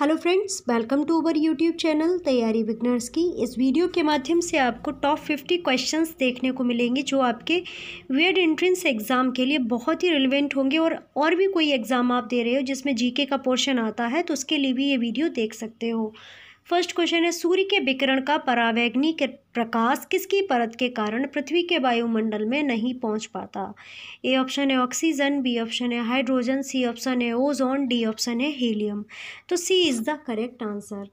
hello friends welcome to our YouTube channel तैयारी beginners की इस वीडियो के माध्यम से आपको टॉप फिफ्टी क्वेश्चंस देखने को मिलेंगे जो आपके वेड एंट्रेंस एग्ज़ाम के लिए बहुत ही रिलेवेंट होंगे और और भी कोई एग्ज़ाम आप दे रहे हो जिसमें जीके का पोर्शन आता है तो उसके लिए भी ये वीडियो देख सकते हो फर्स्ट क्वेश्चन है सूर्य के विकिरण का परावैग्नि के प्रकाश किसकी परत के कारण पृथ्वी के वायुमंडल में नहीं पहुंच पाता ए ऑप्शन है ऑक्सीजन बी ऑप्शन है हाइड्रोजन सी ऑप्शन है ओजोन डी ऑप्शन है हीलियम तो C is the correct answer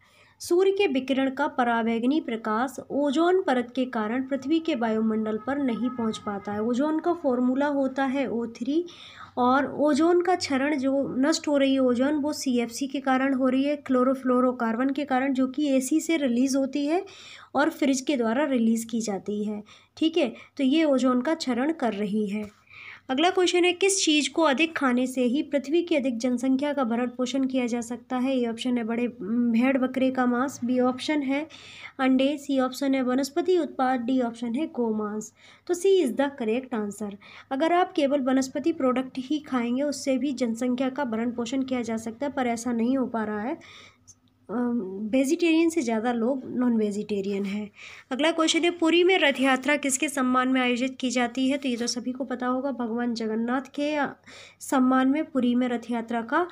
सूर्य के विकिरण का परावैग्नि प्रकाश ओजोन परत के कारण पृथ्वी के वायुमंडल पर नहीं पहुंच पाता है ओजोन का फॉर्मूला होता है ओ थ्री और ओजोन का क्षरण जो नष्ट हो रही है ओजोन वो सी के कारण हो रही है क्लोरोफ्लोरोकार्बन के कारण जो कि एसी से रिलीज़ होती है और फ्रिज के द्वारा रिलीज़ की जाती है ठीक है तो ये ओजोन का क्षरण कर रही है अगला क्वेश्चन है किस चीज़ को अधिक खाने से ही पृथ्वी की अधिक जनसंख्या का भरण पोषण किया जा सकता है ये ऑप्शन है बड़े भेड़ बकरे का मांस बी ऑप्शन है अंडे सी ऑप्शन है वनस्पति उत्पाद डी ऑप्शन है गोमांस तो C is the correct answer अगर आप केवल वनस्पति प्रोडक्ट ही खाएंगे उससे भी जनसंख्या का भरण पोषण किया जा सकता है पर ऐसा नहीं हो पा रहा है वेजिटेरियन से ज़्यादा लोग नॉन वेजिटेरियन हैं अगला क्वेश्चन है पुरी में रथ यात्रा किसके सम्मान में आयोजित की जाती है तो ये तो सभी को पता होगा भगवान जगन्नाथ के सम्मान में पुरी में रथ यात्रा का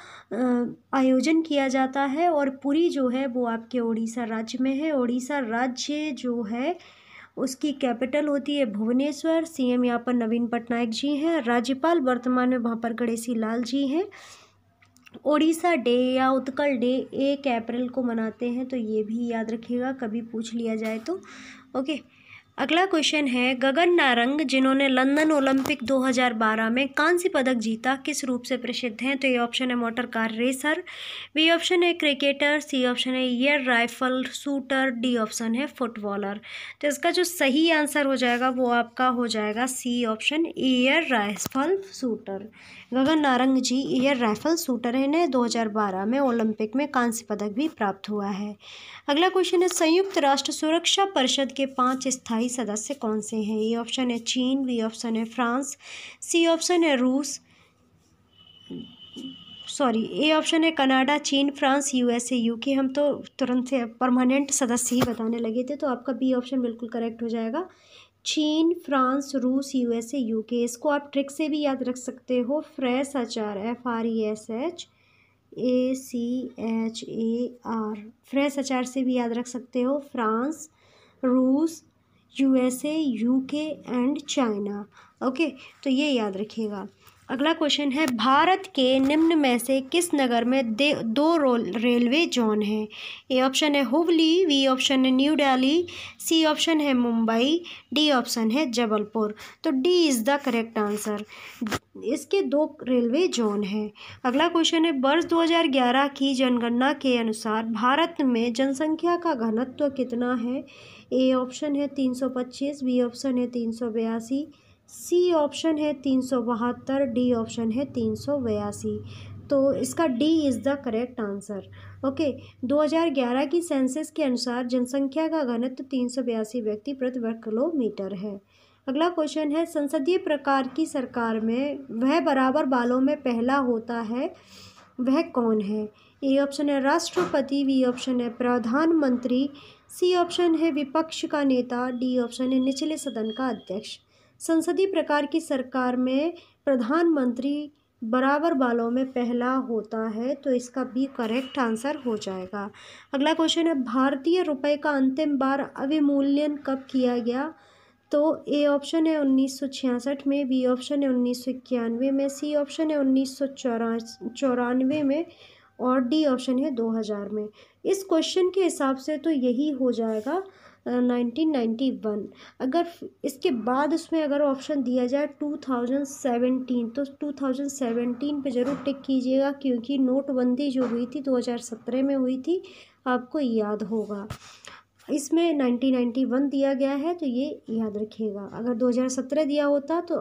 आयोजन किया जाता है और पुरी जो है वो आपके उड़ीसा राज्य में है उड़ीसा राज्य जो है उसकी कैपिटल होती है भुवनेश्वर सीएम यहाँ पर नवीन पटनायक जी हैं राज्यपाल वर्तमान में वहाँ पर गणेशी लाल जी हैं ओडिशा डे या उत्कल डे एक अप्रैल को मनाते हैं तो ये भी याद रखिएगा कभी पूछ लिया जाए तो ओके अगला क्वेश्चन है गगन नारंग जिन्होंने लंदन ओलंपिक 2012 में कांस्य पदक जीता किस रूप से प्रसिद्ध हैं तो ये ऑप्शन है motor car racer B option है क्रिकेटर सी ऑप्शन है air rifle shooter D option है फुटबॉलर तो इसका जो सही आंसर हो जाएगा वो आपका हो जाएगा C option air rifle shooter Gagan Narang ji air rifle shooter हैं इन्हें 2012 में ओलंपिक में कांस्य पदक भी प्राप्त हुआ है अगला क्वेश्चन है संयुक्त राष्ट्र सुरक्षा परिषद के पांच स्थायी सदस्य कौन से हैं ये ऑप्शन है चीन बी ऑप्शन है फ्रांस सी ऑप्शन है रूस सॉरी ए ऑप्शन है कनाडा चीन फ्रांस यूएसए यूके हम तो तुरंत से परमानेंट सदस्य ही बताने लगे थे तो आपका बी ऑप्शन बिल्कुल करेक्ट हो जाएगा चीन फ्रांस रूस यूएसए यूके इसको आप ट्रिक से भी याद रख सकते हो फ्रेस आचार F R E e S H A C H A R fresh आचार से भी याद रख सकते हो फ्रांस रूस USA UK and China okay तो ये याद रखिएगा अगला क्वेश्चन है भारत के निम्न में से किस नगर में दे दो रेलवे जोन हैं ए ऑप्शन है हुबली वी ऑप्शन है न्यू दिल्ली सी ऑप्शन है मुंबई डी ऑप्शन है जबलपुर तो D is the correct answer इसके दो रेलवे जोन हैं अगला क्वेश्चन है वर्ष 2011 की जनगणना के अनुसार भारत में जनसंख्या का घनत्व कितना है ए ऑप्शन है तीन बी ऑप्शन है तीन सी ऑप्शन है तीन सौ बहत्तर डी ऑप्शन है तीन सौ बयासी तो इसका D is the correct answer okay 2011 की सेंसस के अनुसार जनसंख्या का घनत्व तीन सौ बयासी व्यक्ति प्रति वर्ग किलोमीटर है अगला क्वेश्चन है संसदीय प्रकार की सरकार में वह बराबर बालों में पहला होता है वह कौन है ए ऑप्शन है राष्ट्रपति बी ऑप्शन है प्रधानमंत्री सी ऑप्शन है विपक्ष का नेता डी ऑप्शन है निचले सदन का अध्यक्ष संसदीय प्रकार की सरकार में प्रधानमंत्री बराबर बालों में पहला होता है तो इसका भी करेक्ट आंसर हो जाएगा अगला क्वेश्चन है भारतीय रुपए का अंतिम बार अविमूल्यन कब किया गया तो ए ऑप्शन है उन्नीस में बी ऑप्शन है उन्नीस में सी ऑप्शन है उन्नीस चौरानवे में और डी ऑप्शन है 2000 में इस क्वेश्चन के हिसाब से तो यही हो जाएगा 1991 अगर इसके बाद उसमें अगर ऑप्शन दिया जाए 2017 तो 2017 पे ज़रूर टिक कीजिएगा क्योंकि नोटबंदी जो हुई थी 2017 में हुई थी आपको याद होगा इसमें 1991 दिया गया है तो ये याद रखिएगा अगर 2017 दिया होता तो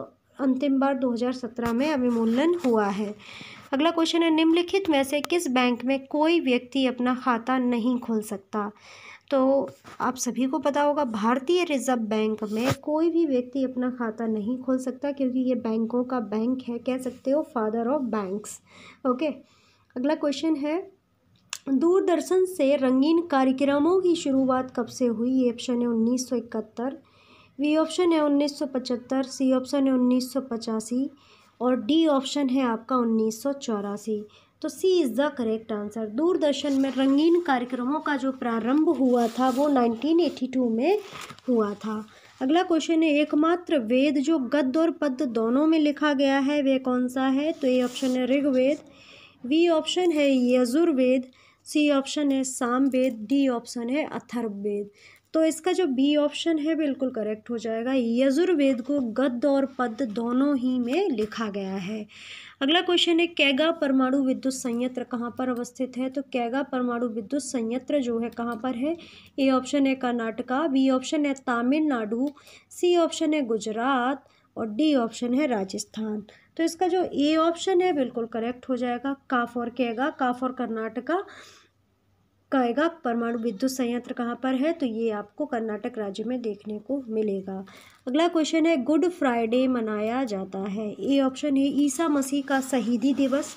अंतिम बार 2017 में अभिमूल्यन हुआ है अगला क्वेश्चन है निम्नलिखित में से किस बैंक में कोई व्यक्ति अपना खाता नहीं खोल सकता तो आप सभी को पता होगा भारतीय रिजर्व बैंक में कोई भी व्यक्ति अपना खाता नहीं खोल सकता क्योंकि ये बैंकों का बैंक है कह सकते हो फादर ऑफ बैंक्स ओके अगला क्वेश्चन है दूरदर्शन से रंगीन कार्यक्रमों की शुरुआत कब से हुई ये ऑप्शन है उन्नीस सौ इकहत्तर वी ऑप्शन है उन्नीस सौ पचहत्तर सी ऑप्शन है उन्नीस सौ पचासी और डी ऑप्शन है आपका उन्नीस सौ चौरासी तो C is the correct answer Doordarshan में रंगीन कार्यक्रमों का जो प्रारंभ हुआ था वो 1982 में हुआ था अगला क्वेश्चन है एकमात्र वेद जो गद्य और पद्य दोनों में लिखा गया है वे कौन सा है तो ए ऑप्शन है ऋग्वेद वी ऑप्शन है यजुर्वेद सी ऑप्शन है सामवेद डी ऑप्शन है अथर्ववेद तो इसका जो बी ऑप्शन है बिल्कुल करेक्ट हो जाएगा यजुर्वेद को गद्य और पद्य दोनों ही में लिखा गया है अगला क्वेश्चन है कैगा परमाणु विद्युत संयंत्र कहाँ पर अवस्थित है तो कैगा परमाणु विद्युत संयंत्र जो है कहाँ पर है ए ऑप्शन है कर्नाटका बी ऑप्शन है तमिलनाडु सी ऑप्शन है गुजरात और डी ऑप्शन है राजस्थान तो इसका जो ए ऑप्शन है बिल्कुल करेक्ट हो जाएगा काफ और कैगा काफ और कर्नाटका कहेगा परमाणु विद्युत संयंत्र कहाँ पर है तो ये आपको कर्नाटक राज्य में देखने को मिलेगा अगला क्वेश्चन है गुड फ्राइडे मनाया जाता है ए ऑप्शन है ईसा मसीह का शहीदी दिवस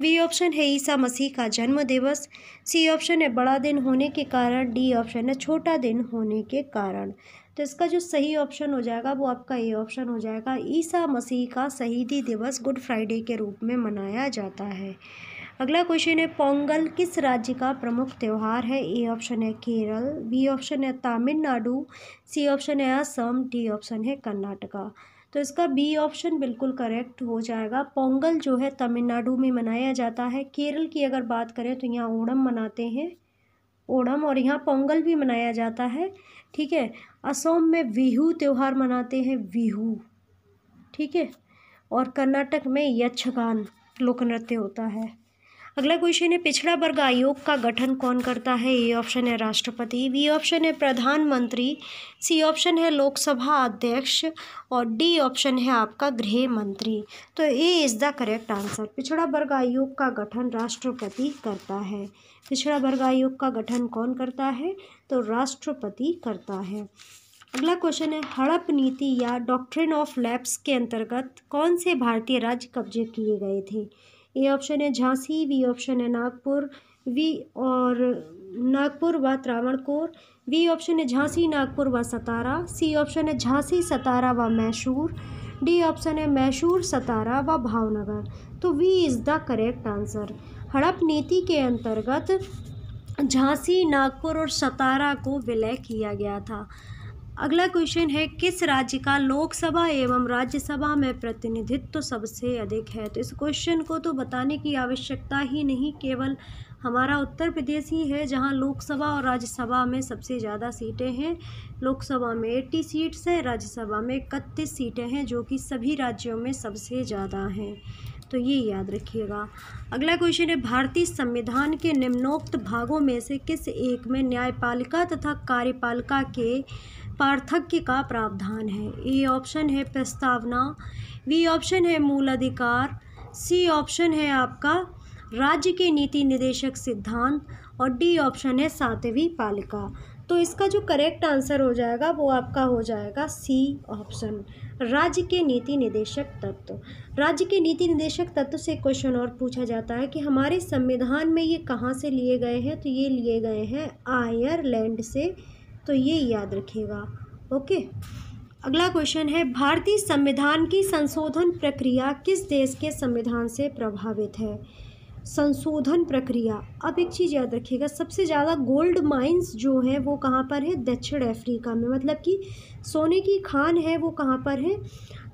बी ऑप्शन है ईसा मसीह का जन्म दिवस सी ऑप्शन है बड़ा दिन होने के कारण डी ऑप्शन है छोटा दिन होने के कारण तो इसका जो सही ऑप्शन हो जाएगा वो आपका ए ऑप्शन हो जाएगा ईसा मसीह का शहीदी दिवस गुड फ्राइडे के रूप में मनाया जाता है अगला क्वेश्चन है पोंगल किस राज्य का प्रमुख त्यौहार है ए ऑप्शन है केरल बी ऑप्शन है तमिलनाडु सी ऑप्शन है असम डी ऑप्शन है कर्नाटका तो इसका बी ऑप्शन बिल्कुल करेक्ट हो जाएगा पोंगल जो है तमिलनाडु में मनाया जाता है केरल की अगर बात करें तो यहाँ ओणम मनाते हैं ओणम और यहाँ पोंगल भी मनाया जाता है ठीक है असम में विहू त्यौहार मनाते हैं विहू ठीक है और कर्नाटक में यक्षगान लोक नृत्य होता है अगला क्वेश्चन है पिछड़ा वर्ग आयोग का गठन कौन करता है ए ऑप्शन है राष्ट्रपति बी ऑप्शन है प्रधानमंत्री सी ऑप्शन है लोकसभा अध्यक्ष और डी ऑप्शन है आपका गृह मंत्री तो A is the correct answer पिछड़ा वर्ग आयोग का गठन राष्ट्रपति करता है पिछड़ा वर्ग आयोग का गठन कौन करता है तो राष्ट्रपति करता है अगला क्वेश्चन है हड़प नीति या डॉक्ट्रिन ऑफ लैब्स के अंतर्गत कौन से भारतीय राज्य कब्जे किए गए थे ए ऑप्शन है झांसी वी ऑप्शन है नागपुर वी और नागपुर व त्रावणकोर वी ऑप्शन है झांसी नागपुर व सतारा सी ऑप्शन है झांसी सतारा व मैसूर डी ऑप्शन है मैसूर सतारा व भावनगर तो B is the correct answer हड़प नीति के अंतर्गत झांसी नागपुर और सतारा को विलय किया गया था अगला क्वेश्चन है किस राज्य का लोकसभा एवं राज्यसभा में प्रतिनिधित्व तो सबसे अधिक है तो इस क्वेश्चन को तो बताने की आवश्यकता ही नहीं केवल हमारा उत्तर प्रदेश ही है जहां लोकसभा और राज्यसभा में सबसे ज़्यादा सीटें हैं लोकसभा में एट्टी सीट्स है राज्यसभा में इकतीस सीटें हैं जो कि सभी राज्यों में सबसे ज़्यादा हैं तो ये याद रखिएगा अगला क्वेश्चन है भारतीय संविधान के निम्नोक्त भागों में से किस एक में न्यायपालिका तथा कार्यपालिका के पार्थक्य का प्रावधान है ए ऑप्शन है प्रस्तावना बी ऑप्शन है मूल अधिकार सी ऑप्शन है आपका राज्य के नीति निदेशक सिद्धांत और डी ऑप्शन है सातवीं पालिका तो इसका जो करेक्ट आंसर हो जाएगा वो आपका हो जाएगा सी ऑप्शन राज्य के नीति निदेशक तत्व राज्य के नीति निदेशक तत्व से क्वेश्चन और पूछा जाता है कि हमारे संविधान में ये कहाँ से लिए गए हैं तो ये लिए गए हैं आयरलैंड से तो ये याद रखिएगा ओके अगला क्वेश्चन है भारतीय संविधान की संशोधन प्रक्रिया किस देश के संविधान से प्रभावित है संशोधन प्रक्रिया अब एक चीज़ याद रखिएगा सबसे ज़्यादा गोल्ड माइंस जो है वो कहाँ पर है दक्षिण अफ्रीका में मतलब कि सोने की खान है वो कहाँ पर है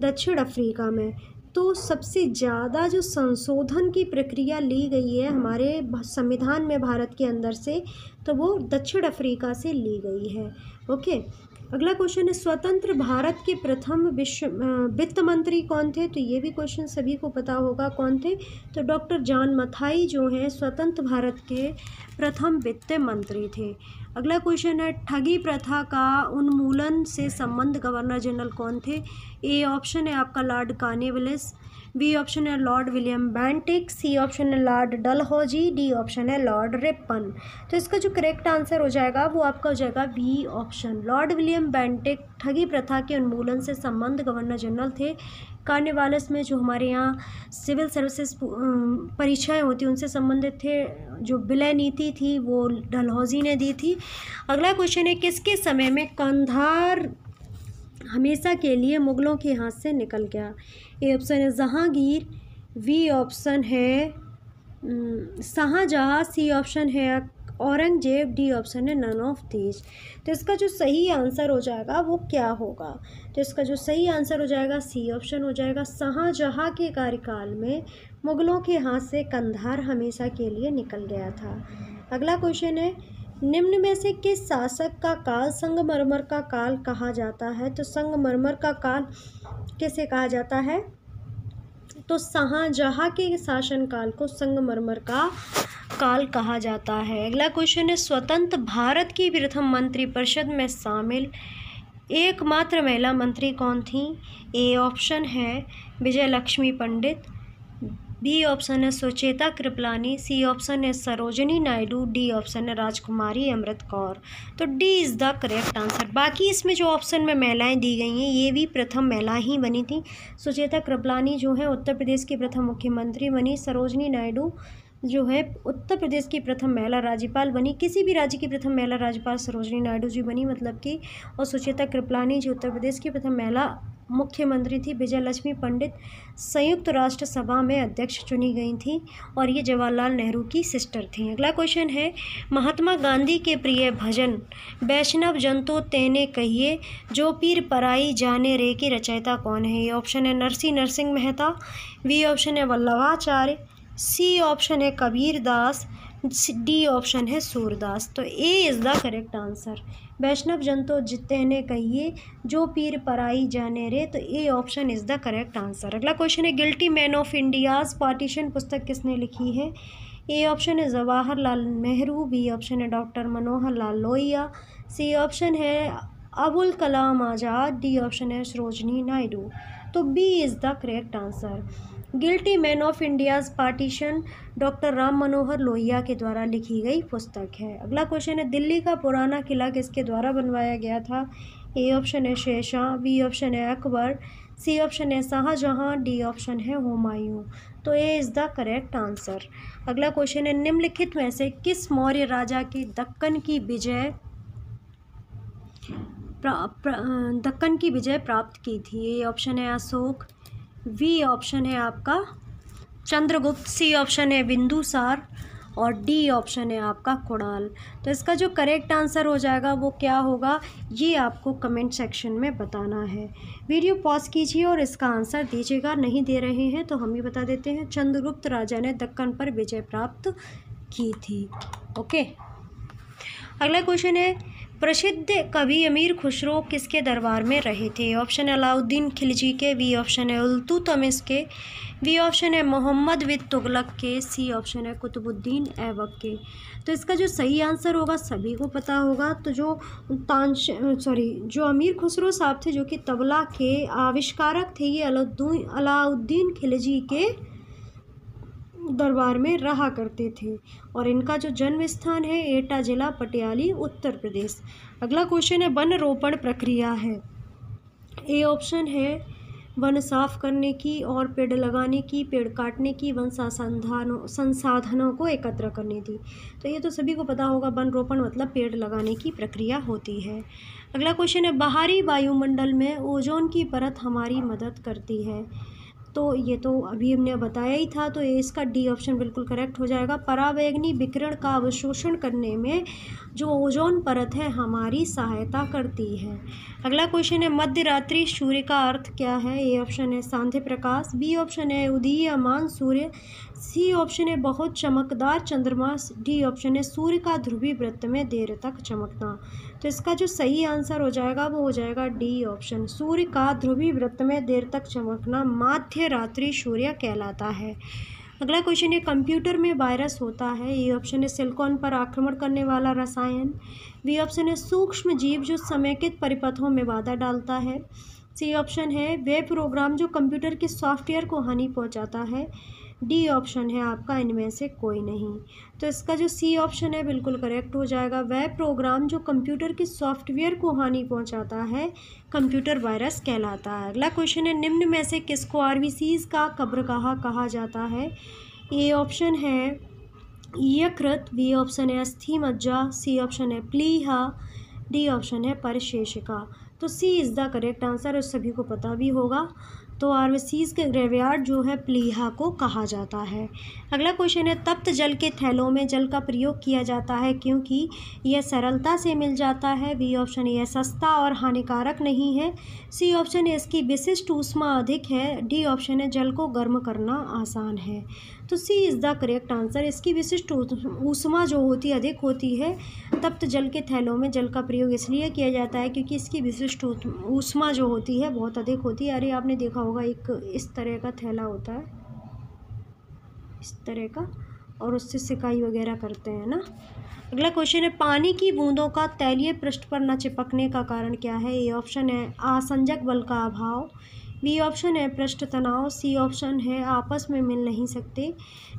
दक्षिण अफ्रीका में तो सबसे ज़्यादा जो संशोधन की प्रक्रिया ली गई है हमारे संविधान में भारत के अंदर से तो वो दक्षिण अफ्रीका से ली गई है ओके अगला क्वेश्चन है स्वतंत्र भारत के प्रथम विश्व वित्त मंत्री कौन थे तो ये भी क्वेश्चन सभी को पता होगा कौन थे तो डॉक्टर जॉन मथाई जो हैं स्वतंत्र भारत के प्रथम वित्त मंत्री थे अगला क्वेश्चन है ठगी प्रथा का उन्मूलन से संबंध गवर्नर जनरल कौन थे ए ऑप्शन है आपका लॉर्ड कानेवलिस बी ऑप्शन है Lord William Bentinck C option है लॉर्ड डलहौजी डी ऑप्शन है लॉर्ड रिपन तो इसका जो करेक्ट आंसर हो जाएगा वो आपका हो जाएगा B option Lord William Bentinck ठगी प्रथा के उन्मूलन से संबंध गवर्नर जनरल थे कार्निवालस में जो हमारे यहाँ सिविल सर्विसेज परीक्षाएं होती उनसे संबंधित थे जो विलय नीति थी वो डलहौजी ने दी थी अगला क्वेश्चन है किसके समय में कंधार हमेशा के लिए मुग़लों के हाथ से निकल गया ए ऑप्शन है जहांगीर वी ऑप्शन है शाहजहाँ सी ऑप्शन है औरंगजेब डी ऑप्शन है नन ऑफ दीज तो इसका जो सही आंसर हो जाएगा वो क्या होगा तो इसका जो सही आंसर हो जाएगा सी ऑप्शन हो जाएगा शाहजहाँ के कार्यकाल में मुग़लों के हाथ से कंधार हमेशा के लिए निकल गया था अगला क्वेश्चन है निम्न में से किस शासक का काल संगमरमर का काल कहा जाता है तो संगमरमर का काल किसे कहा जाता है तो शाहजहाँ के शासनकाल को संगमरमर का काल कहा जाता है अगला क्वेश्चन है स्वतंत्र भारत की प्रथम मंत्रिपरिषद में शामिल एकमात्र महिला मंत्री कौन थी ए ऑप्शन है विजय लक्ष्मी पंडित बी ऑप्शन है सुचेता कृपलानी सी ऑप्शन है सरोजनी नायडू डी ऑप्शन है राजकुमारी अमृत कौर तो D is the correct answer बाकी इसमें जो ऑप्शन में महिलाएं दी गई हैं ये भी प्रथम महिला ही बनी थी सुचेता कृपलानी जो है उत्तर प्रदेश की प्रथम मुख्यमंत्री बनी सरोजनी नायडू जो है उत्तर प्रदेश की प्रथम महिला राज्यपाल बनी किसी भी राज्य की प्रथम महिला राज्यपाल सरोजनी नायडू जी बनी मतलब कि और सुचेता कृपलानी जी उत्तर प्रदेश की प्रथम महिला मुख्यमंत्री थी विजयलक्ष्मी पंडित संयुक्त राष्ट्र सभा में अध्यक्ष चुनी गई थी और ये जवाहरलाल नेहरू की सिस्टर थी अगला क्वेश्चन है महात्मा गांधी के प्रिय भजन वैष्णव जंतो तेने कहिए जो पीर पराई जाने रे की रचयिता कौन है ये ऑप्शन है नरसी नरसिंह मेहता वी ऑप्शन है वल्लभाचार्य सी ऑप्शन है कबीर दास डी ऑप्शन है सूरदास तो A is the correct answer Vaishnav Jan तो जितने कहिए जो पीर पराई जाने रे तो A option is the correct answer अगला क्वेश्चन है guilty man of India's partition पुस्तक किसने लिखी है ए ऑप्शन है जवाहरलाल नेहरू बी ऑप्शन है doctor Manohar Lal Lohia C option है अबुल कलाम आज़ाद डी ऑप्शन है सरोजनी नायडू तो B is the correct answer guilty man of India's partition doctor Ram Manohar Lohia के द्वारा लिखी गई पुस्तक है अगला क्वेश्चन है दिल्ली का पुराना किला किसके द्वारा बनवाया गया था ए ऑप्शन है शेषाह बी ऑप्शन है अकबर सी ऑप्शन है शाहजहाँ डी ऑप्शन है हुमायूं तो A is the correct answer अगला क्वेश्चन है निम्नलिखित में से किस मौर्य राजा की दक्कन की विजय दक्कन की विजय प्राप्त की थी ए ऑप्शन है अशोक वी ऑप्शन है आपका चंद्रगुप्त सी ऑप्शन है बिंदुसार और डी ऑप्शन है आपका कुणाल तो इसका जो करेक्ट आंसर हो जाएगा वो क्या होगा ये आपको कमेंट सेक्शन में बताना है वीडियो पॉज कीजिए और इसका आंसर दीजिएगा नहीं दे रहे हैं तो हम ही बता देते हैं चंद्रगुप्त राजा ने दक्कन पर विजय प्राप्त की थी ओके अगला क्वेश्चन है प्रसिद्ध कवि अमीर खुसरो किसके दरबार में रहे थे ऑप्शन है अलाउद्दीन खिलजी के वी ऑप्शन है उल्तू तमिस के वी ऑप्शन है मोहम्मद विद तुगलक के सी ऑप्शन है कुतुबुद्दीन ऐबक के तो इसका जो सही आंसर होगा सभी को पता होगा तो जो तानश सॉरी जो अमीर खुसरो साहब थे जो कि तबला के आविष्कारक थे ये अलाउद्दीन खिलजी के दरबार में रहा करते थे और इनका जो जन्म स्थान है एटा जिला पटियाली उत्तर प्रदेश अगला क्वेश्चन है वन रोपण प्रक्रिया है ए ऑप्शन है वन साफ करने की और पेड़ लगाने की पेड़ काटने की वन संसाधनों संसाधनों को एकत्र करने की तो ये तो सभी को पता होगा वन रोपण मतलब पेड़ लगाने की प्रक्रिया होती है अगला क्वेश्चन है बाहरी वायुमंडल में ओजोन की परत हमारी मदद करती है तो ये तो अभी हमने बताया ही था तो इसका डी ऑप्शन बिल्कुल करेक्ट हो जाएगा परावैग्नि विकिरण का अवशोषण करने में जो ओजोन परत है हमारी सहायता करती है अगला क्वेश्चन है मध्य रात्रि सूर्य का अर्थ क्या है ए ऑप्शन है सांध्य प्रकाश बी ऑप्शन है उदीयमान सूर्य सी ऑप्शन है बहुत चमकदार चंद्रमा डी ऑप्शन है सूर्य का ध्रुवी वृत्त में देर तक चमकना तो इसका जो सही आंसर हो जाएगा वो हो जाएगा डी ऑप्शन सूर्य का ध्रुवी वृत्त में देर तक चमकना माध्य रात्रि सूर्य कहलाता है अगला क्वेश्चन है कंप्यूटर में वायरस होता है ये ऑप्शन है सिलिकॉन पर आक्रमण करने वाला रसायन बी ऑप्शन है सूक्ष्म जीव जो समेकित परिपथों में बाधा डालता है सी ऑप्शन है वे प्रोग्राम जो कंप्यूटर के सॉफ्टवेयर को हानि पहुंचाता है डी ऑप्शन है आपका इनमें से कोई नहीं तो इसका जो सी ऑप्शन है बिल्कुल करेक्ट हो जाएगा वह प्रोग्राम जो कंप्यूटर के सॉफ्टवेयर को हानि पहुंचाता है कंप्यूटर वायरस कहलाता है अगला क्वेश्चन है निम्न में से किसको आर का कब्र कहा, कहा जाता है ए ऑप्शन है यकृत बी ऑप्शन है अस्थि मज्जा सी ऑप्शन है प्लीहा डी ऑप्शन है परिशेषिका तो C is the correct answer और सभी को पता भी होगा तो आरवेसीज़ के ग्रेवयार्ड जो है प्लीहा को कहा जाता है अगला क्वेश्चन है तप्त जल के थैलों में जल का प्रयोग किया जाता है क्योंकि यह सरलता से मिल जाता है बी ऑप्शन यह सस्ता और हानिकारक नहीं है सी ऑप्शन इसकी विशिष्ट ऊष्मा अधिक है डी ऑप्शन है जल को गर्म करना आसान है तो C is the correct answer इसकी विशिष्ट ऊष्मा जो होती है अधिक होती है तप्त जल के थैलों में जल का प्रयोग इसलिए किया जाता है क्योंकि इसकी विशिष्ट ऊष्मा जो होती है बहुत अधिक होती है अरे आपने देखा होगा एक इस तरह का थैला होता है इस तरह का और उससे सिकाई वगैरह करते हैं ना अगला क्वेश्चन है पानी की बूंदों का तैलीय पृष्ठ पर न चिपकने का कारण क्या है ये ऑप्शन है आसंजक बल का अभाव बी ऑप्शन है पृष्ठ तनाव सी ऑप्शन है आपस में मिल नहीं सकते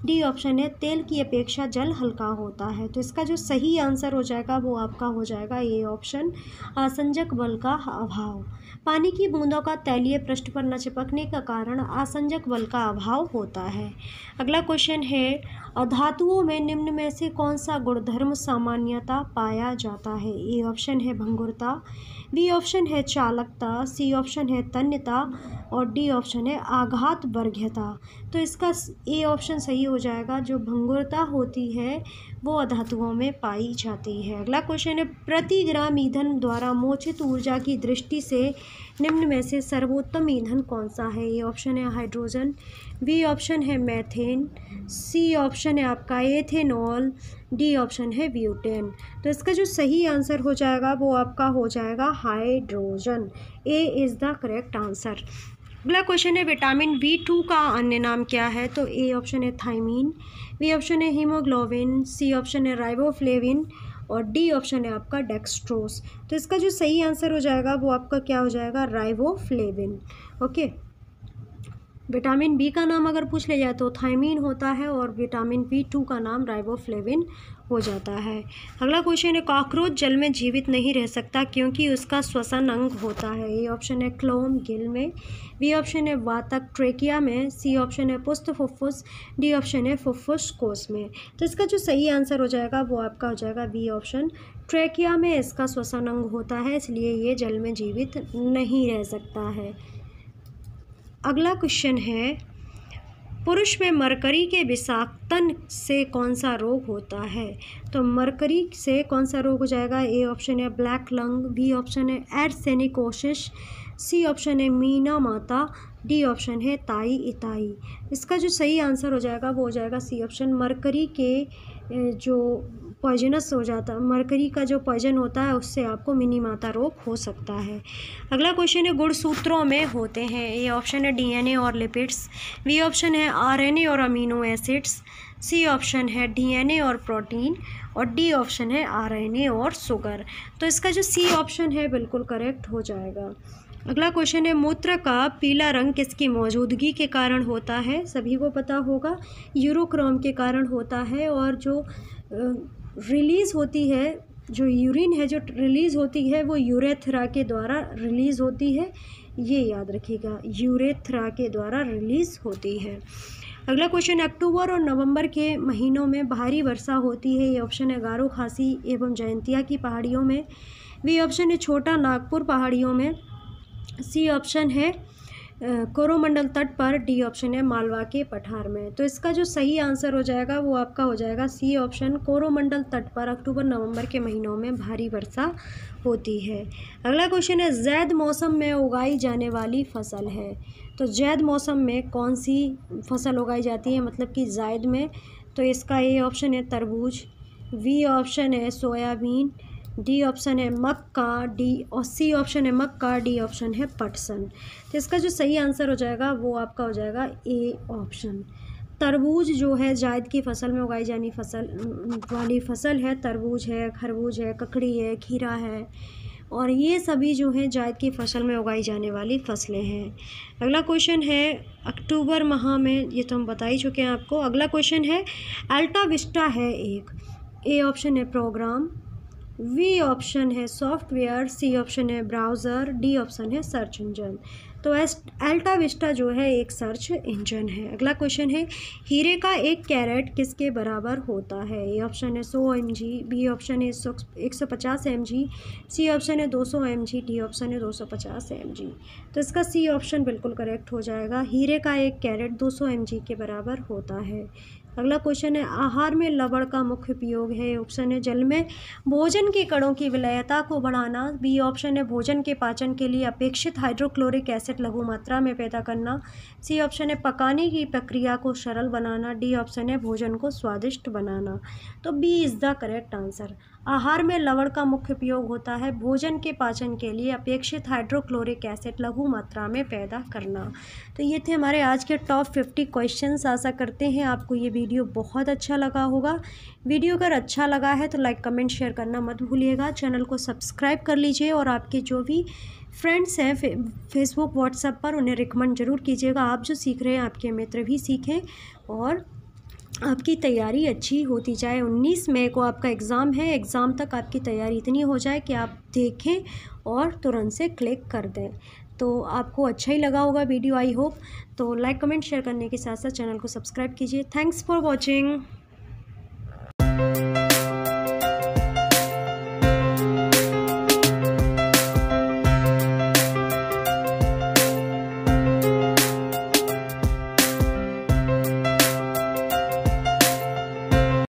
डी ऑप्शन है तेल की अपेक्षा जल हल्का होता है तो इसका जो सही आंसर हो जाएगा वो आपका हो जाएगा ए ऑप्शन आसंजक बल का अभाव पानी की बूंदों का तैलीय पृष्ठ पर न चिपकने का कारण आसंजक बल का अभाव होता है अगला क्वेश्चन है धातुओं में निम्न में से कौन सा गुणधर्म सामान्यता पाया जाता है ए ऑप्शन है भंगुरता बी ऑप्शन है चालकता सी ऑप्शन है तन्यता और डी ऑप्शन है आघात वर्घ्यता तो इसका ए ऑप्शन सही हो जाएगा जो भंगुरता होती है वो अधातुओं में पाई जाती है अगला क्वेश्चन है प्रतिग्राम ईंधन द्वारा मोचित ऊर्जा की दृष्टि से निम्न में से सर्वोत्तम ईंधन कौन सा है ये ऑप्शन है हाइड्रोजन बी ऑप्शन है मैथेन सी ऑप्शन है आपका एथेनॉल डी ऑप्शन है ब्यूटेन तो इसका जो सही आंसर हो जाएगा वो आपका हो जाएगा hydrogen A is the correct answer अगला क्वेश्चन है विटामिन बी टू का अन्य नाम क्या है तो ए ऑप्शन है थाइमीन बी ऑप्शन है हीमोग्लोबिन सी ऑप्शन है राइबोफ्लेविन और डी ऑप्शन है आपका डेक्स्ट्रोस तो इसका जो सही आंसर हो जाएगा वो आपका क्या हो जाएगा राइबोफ्लेविन ओके विटामिन बी का नाम अगर पूछ लिया जाए तो थाइमीन होता है और विटामिन बी टू का नाम राइबोफ्लेविन हो जाता है अगला क्वेश्चन है कॉकरोच जल में जीवित नहीं रह सकता क्योंकि उसका श्वसन अंग होता है ये ऑप्शन है क्लोम गिल में बी ऑप्शन है वातक ट्रेकिया में सी ऑप्शन है पुस्त फुफ्फुस डी ऑप्शन है फुफ्फुस कोस में तो इसका जो सही आंसर हो जाएगा वो आपका हो जाएगा बी ऑप्शन ट्रेकिया में इसका श्वसन अंग होता है इसलिए ये जल में जीवित नहीं रह सकता है अगला क्वेश्चन है पुरुष में मरकरी के विषाक्तन से कौन सा रोग होता है तो मरकरी से कौन सा रोग हो जाएगा ए ऑप्शन है ब्लैक लंग बी ऑप्शन है एरसेनिकोशिश सी ऑप्शन है मीना माता डी ऑप्शन है ताई इताई इसका जो सही आंसर हो जाएगा वो हो जाएगा सी ऑप्शन मरकरी के जो पॉइजनस हो जाता है मरकरी का जो पॉइजन होता है उससे आपको मिनी माता रोग हो सकता है अगला क्वेश्चन है गुड़ सूत्रों में होते हैं ये ऑप्शन है डीएनए और लिपिड्स वी ऑप्शन है आरएनए और अमीनो एसिड्स सी ऑप्शन है डीएनए और प्रोटीन और डी ऑप्शन है आरएनए और शुगर तो इसका जो सी ऑप्शन है बिल्कुल करेक्ट हो जाएगा अगला क्वेश्चन है मूत्र का पीला रंग किसकी मौजूदगी के कारण होता है सभी को पता होगा यूरोक्रोम के कारण होता है और जो रिलीज़ होती है जो यूरिन है जो रिलीज़ होती है वो यूरेथ्रा के द्वारा रिलीज़ होती है ये याद रखिएगा यूरेथ्रा के द्वारा रिलीज़ होती है अगला क्वेश्चन अक्टूबर और नवंबर के महीनों में भारी वर्षा होती है ये ऑप्शन है गारो खासी एवं जयंतिया की पहाड़ियों में वी ऑप्शन है छोटा नागपुर पहाड़ियों में सी ऑप्शन है कोरोमंडल तट पर डी ऑप्शन है मालवा के पठार में तो इसका जो सही आंसर हो जाएगा वो आपका हो जाएगा सी ऑप्शन कोरोमंडल तट पर अक्टूबर नवंबर के महीनों में भारी वर्षा होती है अगला क्वेश्चन है जैद मौसम में उगाई जाने वाली फसल है तो जैद मौसम में कौन सी फसल उगाई जाती है मतलब कि जायद में तो इसका ए ऑप्शन है तरबूज वी ऑप्शन है सोयाबीन डी ऑप्शन है मक्का डी और सी ऑप्शन है मक्का डी ऑप्शन है पटसन तो इसका जो सही आंसर हो जाएगा वो आपका हो जाएगा ए ऑप्शन तरबूज जो है जायद की फसल में उगाई जानी फसल वाली फसल है तरबूज है खरबूज है ककड़ी है खीरा है और ये सभी जो है जायद की फसल में उगाई जाने वाली फसलें हैं अगला क्वेश्चन है अक्टूबर माह में ये तो हम बता ही चुके हैं आपको अगला क्वेश्चन है अल्टा विस्टा है एक ए ऑप्शन है प्रोग्राम वी ऑप्शन है सॉफ्टवेयर सी ऑप्शन है ब्राउज़र डी ऑप्शन है सर्च इंजन तो एल्टा विस्टा जो है एक सर्च इंजन है अगला क्वेश्चन है हीरे का एक कैरेट किसके बराबर होता है ए ऑप्शन है 100 एम जी बी ऑप्शन है एक सौ पचास एम जी सी ऑप्शन है 200 एम जी डी ऑप्शन है 250 एम जी तो इसका सी ऑप्शन बिल्कुल करेक्ट हो जाएगा हीरे का एक कैरेट 200 एम जी के बराबर होता है अगला क्वेश्चन है आहार में लवण का मुख्य उपयोग है ऑप्शन है जल में भोजन के कणों की विलयता को बढ़ाना बी ऑप्शन है भोजन के पाचन के लिए अपेक्षित हाइड्रोक्लोरिक एसिड लघु मात्रा में पैदा करना सी ऑप्शन है पकाने की प्रक्रिया को सरल बनाना डी ऑप्शन है भोजन को स्वादिष्ट बनाना तो B is the correct answer आहार में लवण का मुख्य उपयोग होता है भोजन के पाचन के लिए अपेक्षित हाइड्रोक्लोरिक एसिड लघु मात्रा में पैदा करना तो ये थे हमारे आज के टॉप फिफ्टी क्वेश्चन आशा करते हैं आपको ये वीडियो बहुत अच्छा लगा होगा वीडियो अगर अच्छा लगा है तो लाइक कमेंट शेयर करना मत भूलिएगा चैनल को सब्सक्राइब कर लीजिए और आपके जो भी फ्रेंड्स हैं फेसबुक व्हाट्सएप पर उन्हें रिकमेंड ज़रूर कीजिएगा आप जो सीख रहे हैं आपके मित्र भी सीखें और आपकी तैयारी अच्छी होती जाए 19 मई को आपका एग्ज़ाम है एग्ज़ाम तक आपकी तैयारी इतनी हो जाए कि आप देखें और तुरंत से क्लिक कर दें तो आपको अच्छा ही लगा होगा वीडियो आई होप तो लाइक कमेंट शेयर करने के साथ साथ चैनल को सब्सक्राइब कीजिए थैंक्स फॉर वॉचिंग